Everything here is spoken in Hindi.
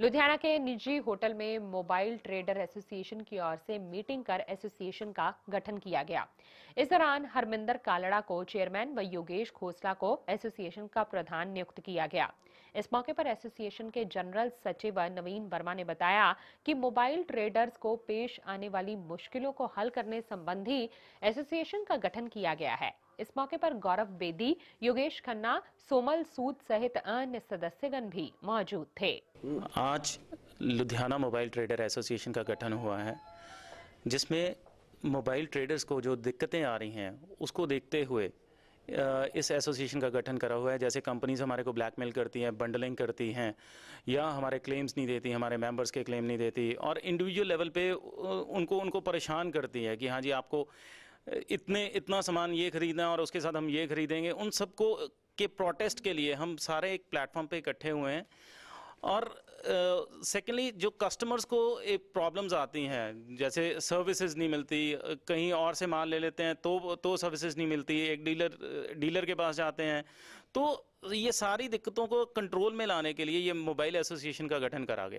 लुधियाना के निजी होटल में मोबाइल ट्रेडर एसोसिएशन की ओर से मीटिंग कर एसोसिएशन का गठन किया गया इस दौरान हरमिंदर कालड़ा को चेयरमैन व योगेश खोसला को एसोसिएशन का प्रधान नियुक्त किया गया इस मौके पर एसोसिएशन के जनरल सचिव नवीन वर्मा ने बताया कि मोबाइल ट्रेडर्स को पेश आने वाली मुश्किलों को हल करने संबंधी एसोसिएशन का गठन किया गया है इस मौके पर गौरव बेदी योगेश खन्ना सोमल सूद सहित अन्य सदस्यगण भी मौजूद थे आज लुधियाना मोबाइल ट्रेडर एसोसिएशन का गठन हुआ है जिसमें मोबाइल ट्रेडर्स को जो दिक्कतें आ रही हैं उसको देखते हुए इस एसोसिएशन का गठन करा हुआ है जैसे कंपनीज हमारे को ब्लैकमेल करती हैं बंडलिंग करती हैं या हमारे क्लेम्स नहीं देती हमारे मेंबर्स के क्लेम नहीं देती और इंडिविजुअल लेवल पे उनको उनको परेशान करती है कि हाँ जी आपको इतने इतना सामान ये खरीदना है और उसके साथ हम ये खरीदेंगे उन सबको के प्रोटेस्ट के लिए हम सारे एक प्लेटफॉर्म पे इकट्ठे हुए हैं और सेकेंडली uh, जो कस्टमर्स को एक प्रॉब्लम्स आती हैं जैसे सर्विसेज नहीं मिलती कहीं और से माल ले लेते हैं तो तो सर्विसेज नहीं मिलती एक डीलर डीलर के पास जाते हैं तो ये सारी दिक्कतों को कंट्रोल में लाने के लिए ये मोबाइल एसोसिएशन का गठन करा गया